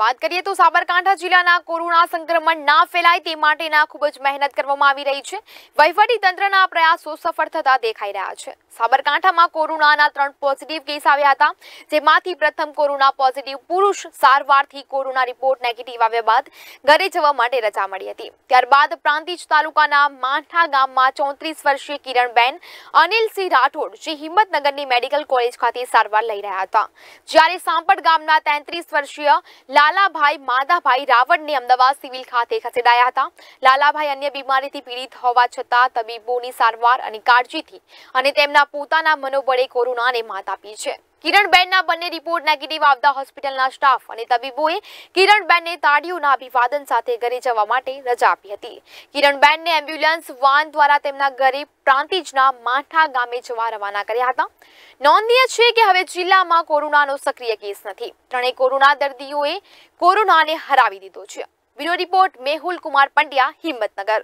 વાત કરીએ તો સાબરકાંઠા જિલ્લામાં કોરોના સંક્રમણ ના ફેલાય તે માટે ના ખૂબ જ મહેનત કરવામાં આવી રહી છે વૈવાટી તંત્રના પ્રયાસો સફળતા દેખાઈ રહ્યા છે સાબરકાંઠામાં કોરોનાના ત્રણ પોઝિટિવ કેસ આવ્યા હતા જેમાંથી પ્રથમ કોરોના પોઝિટિવ પુરુષ સારવારથી કોરોના રિપોર્ટ નેગેટિવ આવ્યા બાદ ઘરે જવા માટે રજા મળી હતી ત્યારબાદ પ્રાંતિજ તાલુકાના માંઠા ગામમાં 34 વર્ષીય કિરણબેન અનિલસિંહ રાઠોડ જે હિંમતનગરની મેડિકલ કોલેજ ખાતે સારવાર લઈ રહ્યા હતા જ્યારે સાંપડ ગામના 33 વર્ષીય લાલાભાઈ માધાભાઈ રાવળને અમદાવાદ સિવિલ ખાતે ખસેડાયા હતા લાલાભાઈ અન્ય બીમારીથી પીડિત હોવા છતાં તબીબોની સારવાર અને કાળજીથી અને તેમના પોતાના મનોબળે કોરોનાને માત આપી છે કિરણબેનના બંને રિપોર્ટ નેગેટિવ આવતા હોસ્પિટલના સ્ટાફ અને તબીબોએ કિરણબેનને તાળીઓના વિવાદન સાથે ઘરે જવા માટે રજા આપી હતી કિરણબેનને એમ્બ્યુલન્સ વાન દ્વારા તેમના ઘરે પ્રાંતિજ ના માઠા ગામે જવા રવાના કર્યા હતા નોનિય છે કે હવે જિલ્લામાં કોરોનાનો સક્રિય કેસ નથી ત્રણે કોરોના દર્દીઓને કોરોનાને હરાવી દીધો છે બ્યુરો રિપોર્ટ મેહુલ કુમાર પંડ્યા હિંમતનગર